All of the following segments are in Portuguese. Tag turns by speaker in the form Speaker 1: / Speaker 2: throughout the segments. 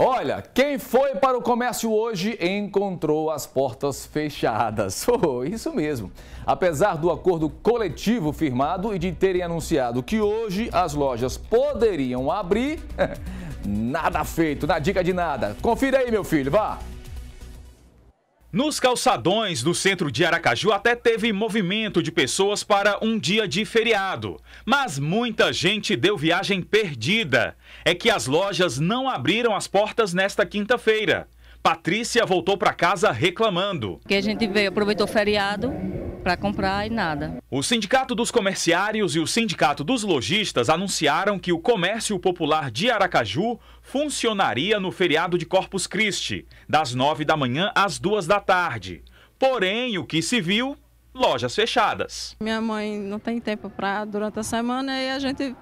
Speaker 1: Olha, quem foi para o comércio hoje encontrou as portas fechadas. Oh, isso mesmo. Apesar do acordo coletivo firmado e de terem anunciado que hoje as lojas poderiam abrir, nada feito, na
Speaker 2: dica de nada. Confira aí, meu filho, vá. Nos calçadões do centro de Aracaju até teve movimento de pessoas para um dia de feriado, mas muita gente deu viagem perdida. É que as lojas não abriram as portas nesta quinta-feira. Patrícia voltou para casa reclamando.
Speaker 3: Que a gente veio, aproveitou o feriado, para comprar e nada.
Speaker 2: O Sindicato dos Comerciários e o Sindicato dos Lojistas anunciaram que o comércio popular de Aracaju funcionaria no feriado de Corpus Christi, das 9 da manhã às duas da tarde. Porém, o que se viu lojas fechadas.
Speaker 3: Minha mãe não tem tempo para durante a semana e a gente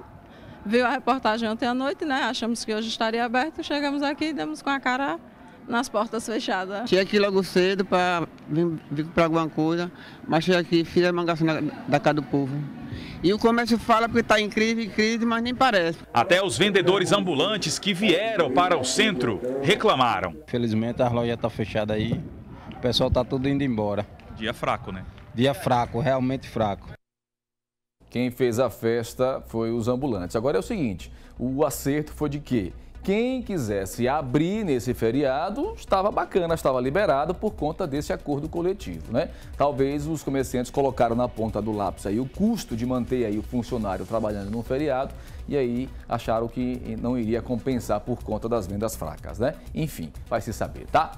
Speaker 3: viu a reportagem ontem à noite, né? Achamos que hoje estaria aberto, chegamos aqui e demos com a cara nas portas fechadas. Cheguei
Speaker 4: aqui logo cedo para vir, vir para alguma coisa, mas cheguei aqui, fiz a mangação da, da casa do povo. E o comércio fala porque está em crise, em crise, mas nem parece. Até os vendedores ambulantes que vieram para o centro reclamaram.
Speaker 1: Felizmente a loja está fechada aí, o pessoal está tudo indo embora.
Speaker 2: Dia fraco, né?
Speaker 1: Dia fraco, realmente fraco. Quem fez a festa foi os ambulantes. Agora é o seguinte, o acerto foi de quê? quem quisesse abrir nesse feriado estava bacana, estava liberado por conta desse acordo coletivo, né? Talvez os comerciantes colocaram na ponta do lápis aí o custo de manter aí o funcionário trabalhando no feriado e aí acharam que não iria compensar por conta das vendas fracas, né? Enfim, vai se saber, tá?